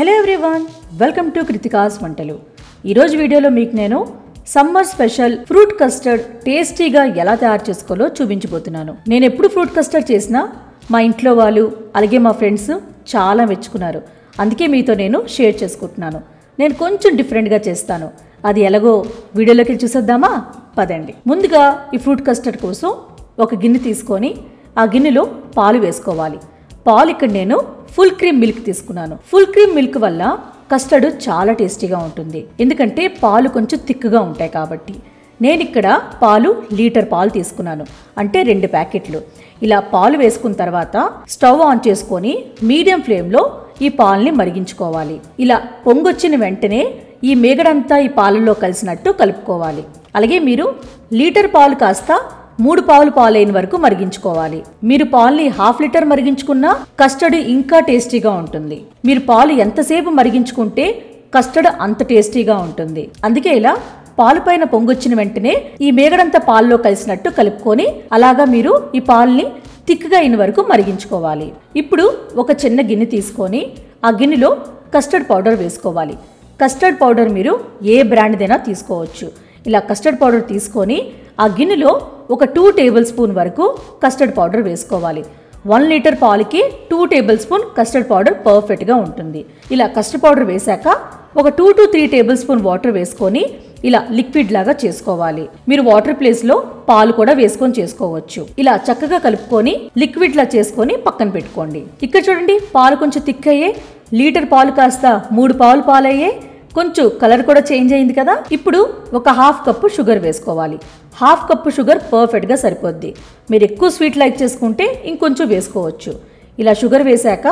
hello everyone welcome to Krithika's వంటలు ఈరోజు వీడియోలో మీకు నేను సమ్మర్ స్పెషల్ ఫ్రూట్ కస్టర్డ్ టేస్టీగా ఎలా తయారు చేసుకోవాలో చూపించబోతున్నాను నేను ఎప్పుడు ఫ్రూట్ కస్టర్డ్ చేసినా మా ఇంట్లో వాళ్ళు అలాగే మా ఫ్రెండ్స్ చాలా మెచ్చుకున్నారు అందుకే మీతో నేను షేర్ చేసుకుంటున్నాను నేను కొంచెం డిఫరెంట్గా చేస్తాను అది ఎలాగో వీడియోలోకి చూసేద్దామా పదండి ముందుగా ఈ ఫ్రూట్ కస్టర్డ్ కోసం ఒక గిన్నె తీసుకొని ఆ గిన్నెలో పాలు వేసుకోవాలి పాలు ఇక్కడ నేను ఫుల్ క్రీమ్ మిల్క్ తీసుకున్నాను ఫుల్ క్రీమ్ మిల్క్ వల్ల కస్టర్డ్ చాలా టేస్టీగా ఉంటుంది ఎందుకంటే పాలు కొంచెం తిక్కుగా ఉంటాయి కాబట్టి నేను ఇక్కడ పాలు లీటర్ పాలు తీసుకున్నాను అంటే రెండు ప్యాకెట్లు ఇలా పాలు వేసుకున్న తర్వాత స్టవ్ ఆన్ చేసుకొని మీడియం ఫ్లేమ్లో ఈ పాలని మరిగించుకోవాలి ఇలా పొంగొచ్చిన వెంటనే ఈ మేగడంతా ఈ పాలల్లో కలిసినట్టు కలుపుకోవాలి అలాగే మీరు లీటర్ పాలు కాస్త మూడు పావులు పాలైన వరకు మరిగించుకోవాలి మీరు పాల్ని హాఫ్ లీటర్ మరిగించుకున్నా కస్టర్డ్ ఇంకా టేస్టీగా ఉంటుంది మీరు పాలు ఎంతసేపు మరిగించుకుంటే కస్టర్డ్ అంత టేస్టీగా ఉంటుంది అందుకే ఇలా పాలు పైన పొంగొచ్చిన వెంటనే ఈ మేగడంతా పాల్లో కలిసినట్టు కలుపుకొని అలాగా మీరు ఈ పాల్ని థిక్గా అయిన వరకు మరిగించుకోవాలి ఇప్పుడు ఒక చిన్న గిన్నె తీసుకొని ఆ గిన్నెలో కస్టర్డ్ పౌడర్ వేసుకోవాలి కస్టర్డ్ పౌడర్ మీరు ఏ బ్రాండ్దైనా తీసుకోవచ్చు ఇలా కస్టర్డ్ పౌడర్ తీసుకొని ఆ గిన్నెలో ఒక టూ టేబుల్ స్పూన్ వరకు కస్టర్డ్ పౌడర్ వేసుకోవాలి వన్ లీటర్ పాలకి two tablespoon custard powder పర్ఫెక్ట్గా ఉంటుంది ఇలా కస్టర్డ్ పౌడర్ వేశాక ఒక two to three tablespoon water వేసుకొని ఇలా లిక్విడ్ లాగా చేసుకోవాలి మీరు వాటర్ ప్లేస్లో పాలు కూడా వేసుకొని చేసుకోవచ్చు ఇలా చక్కగా కలుపుకొని లిక్విడ్ లా చేసుకొని పక్కన పెట్టుకోండి ఇక్కడ చూడండి పాలు కొంచెం థిక్ అయ్యే లీటర్ పాలు కాస్త మూడు పావులు పాలయ్యే కొంచెం కలర్ కూడా చేంజ్ అయింది కదా ఇప్పుడు ఒక హాఫ్ కప్పు షుగర్ వేసుకోవాలి హాఫ్ కప్పు షుగర్ పర్ఫెక్ట్గా సరిపోద్ది మీరు ఎక్కువ స్వీట్ లైక్ చేసుకుంటే ఇంకొంచెం వేసుకోవచ్చు ఇలా షుగర్ వేశాక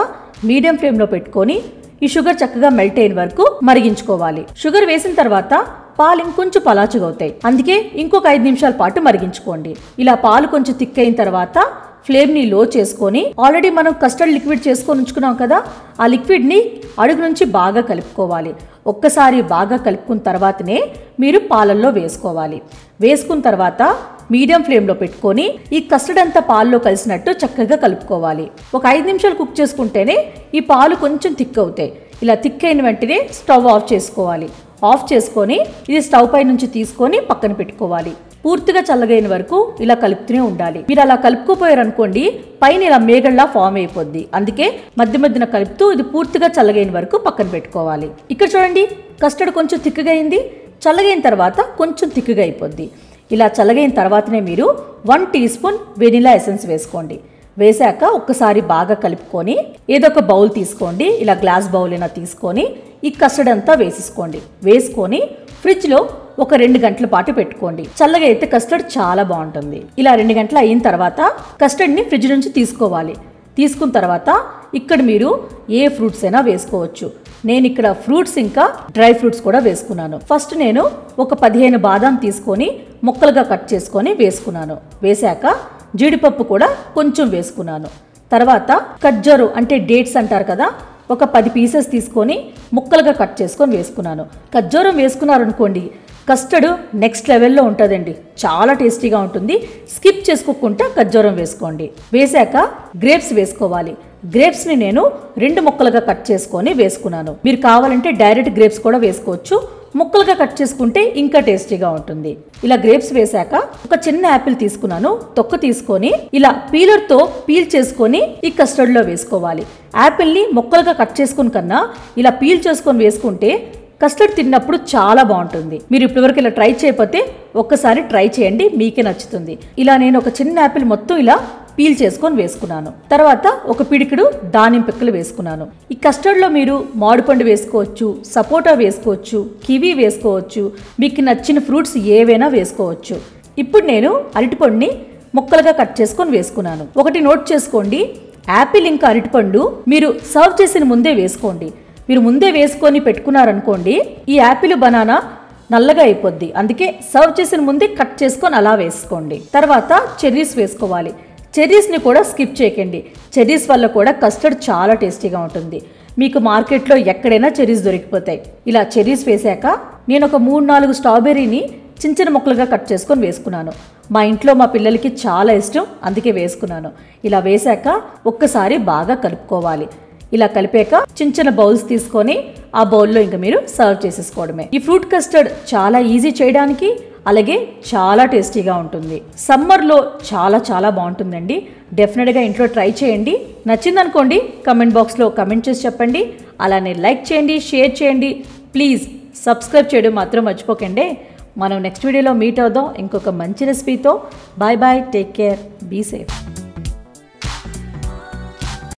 మీడియం ఫ్లేమ్లో పెట్టుకొని ఈ షుగర్ చక్కగా మెల్ట్ అయిన వరకు మరిగించుకోవాలి షుగర్ వేసిన తర్వాత పాలు ఇంకొంచెం పలాచుగా అవుతాయి అందుకే ఇంకొక ఐదు నిమిషాల పాటు మరిగించుకోండి ఇలా పాలు కొంచెం థిక్ అయిన తర్వాత ఫ్లేమ్ని లో చేసుకొని ఆల్రెడీ మనం కస్టర్డ్ లిక్విడ్ చేసుకొని ఉంచుకున్నాం కదా ఆ లిక్విడ్ని అడుగు నుంచి బాగా కలుపుకోవాలి ఒక్కసారి బాగా కలుపుకున్న తర్వాతనే మీరు పాలల్లో వేసుకోవాలి వేసుకున్న తర్వాత మీడియం ఫ్లేమ్లో పెట్టుకొని ఈ కస్టర్డ్ అంతా పాల్లో కలిసినట్టు చక్కగా కలుపుకోవాలి ఒక ఐదు నిమిషాలు కుక్ చేసుకుంటేనే ఈ పాలు కొంచెం థిక్ అవుతాయి ఇలా థిక్ అయిన వెంటనే స్టవ్ ఆఫ్ చేసుకోవాలి ఆఫ్ చేసుకొని ఇది స్టవ్ పై నుంచి తీసుకొని పక్కన పెట్టుకోవాలి పూర్తిగా చల్లగైన వరకు ఇలా కలుపుతూనే ఉండాలి మీరు అలా కలుపుకోపోయారు అనుకోండి పైన ఇలా మేఘల్లా ఫామ్ అయిపోద్ది అందుకే మధ్య మధ్యన కలుపుతూ ఇది పూర్తిగా చల్లగైన వరకు పక్కన పెట్టుకోవాలి ఇక్కడ చూడండి కస్టర్డ్ కొంచెం థిక్గా అయింది చల్లగైన తర్వాత కొంచెం తిక్కుగా అయిపోద్ది ఇలా చల్లగైన తర్వాతనే మీరు one teaspoon vanilla essence వేసుకోండి వేశాక ఒక్కసారి బాగా కలుపుకొని ఏదో ఒక బౌల్ తీసుకోండి ఇలా గ్లాస్ బౌల్ అయినా తీసుకొని ఈ కస్టర్డ్ అంతా వేసేసుకోండి వేసుకొని ఫ్రిడ్జ్లో ఒక రెండు గంటల పాటు పెట్టుకోండి చల్లగా అయితే కస్టర్డ్ చాలా బాగుంటుంది ఇలా రెండు గంటలు అయిన తర్వాత కస్టర్డ్ని ఫ్రిడ్జ్ నుంచి తీసుకోవాలి తీసుకున్న తర్వాత ఇక్కడ మీరు ఏ ఫ్రూట్స్ అయినా వేసుకోవచ్చు నేను ఇక్కడ ఫ్రూట్స్ ఇంకా డ్రై ఫ్రూట్స్ కూడా వేసుకున్నాను ఫస్ట్ నేను ఒక పదిహేను బాదాం తీసుకొని ముక్కలుగా కట్ చేసుకొని వేసుకున్నాను వేశాక జీడిపప్పు కూడా కొంచెం వేసుకున్నాను తర్వాత ఖర్జూరు అంటే డేట్స్ అంటారు కదా ఒక పది పీసెస్ తీసుకొని ముక్కలుగా కట్ చేసుకొని వేసుకున్నాను ఖర్జూరం వేసుకున్నారనుకోండి కస్టర్డ్ నెక్స్ట్ లెవెల్లో ఉంటుందండి చాలా టేస్టీగా ఉంటుంది స్కిప్ చేసుకోకుండా ఖర్జూరం వేసుకోండి వేశాక గ్రేప్స్ వేసుకోవాలి గ్రేప్స్ని నేను రెండు ముక్కలుగా కట్ చేసుకొని వేసుకున్నాను మీరు కావాలంటే డైరెక్ట్ గ్రేప్స్ కూడా వేసుకోవచ్చు ముక్కలుగా కట్ చేసుకుంటే ఇంకా టేస్టీగా ఉంటుంది ఇలా గ్రేప్స్ వేశాక ఒక చిన్న యాపిల్ తీసుకున్నాను తొక్క తీసుకొని ఇలా పీలర్తో పీల్ చేసుకొని ఈ కస్టర్డ్లో వేసుకోవాలి యాపిల్ని ముక్కలుగా కట్ చేసుకుని కన్నా ఇలా పీల్ చేసుకొని వేసుకుంటే కస్టర్డ్ తిన్నప్పుడు చాలా బాగుంటుంది మీరు ఇప్పటివరకు ఇలా ట్రై చేయకపోతే ఒక్కసారి ట్రై చేయండి మీకే నచ్చుతుంది ఇలా నేను ఒక చిన్న యాపిల్ మొత్తం ఇలా పీల్ చేసుకొని వేసుకున్నాను తర్వాత ఒక పిడికిడు దానిం పిక్కలు వేసుకున్నాను ఈ కస్టర్డ్లో మీరు మామిడిపండు వేసుకోవచ్చు సపోటా వేసుకోవచ్చు కివీ వేసుకోవచ్చు మీకు నచ్చిన ఫ్రూట్స్ ఏవైనా వేసుకోవచ్చు ఇప్పుడు నేను అరటిపండుని ముక్కలుగా కట్ చేసుకొని వేసుకున్నాను ఒకటి నోట్ చేసుకోండి యాపిల్ ఇంకా అరటిపండు మీరు సర్వ్ చేసిన ముందే వేసుకోండి మీరు ముందే వేసుకొని పెట్టుకున్నారనుకోండి ఈ యాపిల్ బనానా నల్లగా అయిపోద్ది అందుకే సర్వ్ చేసిన ముందే కట్ చేసుకొని అలా వేసుకోండి తర్వాత చెర్రీస్ వేసుకోవాలి చెర్రీస్ని కూడా స్కిప్ చేయకండి చెర్రీస్ వల్ల కూడా కస్టర్డ్ చాలా టేస్టీగా ఉంటుంది మీకు మార్కెట్లో ఎక్కడైనా చెర్రీస్ దొరికిపోతాయి ఇలా చెర్రీస్ వేసాక నేను ఒక మూడు నాలుగు స్ట్రాబెర్రీని చిన్న చిన్న ముక్కలుగా కట్ చేసుకొని వేసుకున్నాను మా ఇంట్లో మా పిల్లలకి చాలా ఇష్టం అందుకే వేసుకున్నాను ఇలా వేశాక ఒక్కసారి బాగా కలుపుకోవాలి ఇలా కలిపాక చిన్న చిన్న బౌల్స్ తీసుకొని ఆ బౌల్లో ఇంకా మీరు సర్వ్ చేసేసుకోవడమే ఈ ఫ్రూట్ కస్టర్డ్ చాలా ఈజీ చేయడానికి అలాగే చాలా టేస్టీగా ఉంటుంది సమ్మర్లో చాలా చాలా బాగుంటుందండి డెఫినెట్గా ఇంట్లో ట్రై చేయండి నచ్చిందనుకోండి కమెంట్ బాక్స్లో కమెంట్ చేసి చెప్పండి అలానే లైక్ చేయండి షేర్ చేయండి ప్లీజ్ సబ్స్క్రైబ్ చేయడం మాత్రం మర్చిపోకండి మనం నెక్స్ట్ వీడియోలో మీట్ అవుదాం ఇంకొక మంచి రెసిపీతో bye bye take care be safe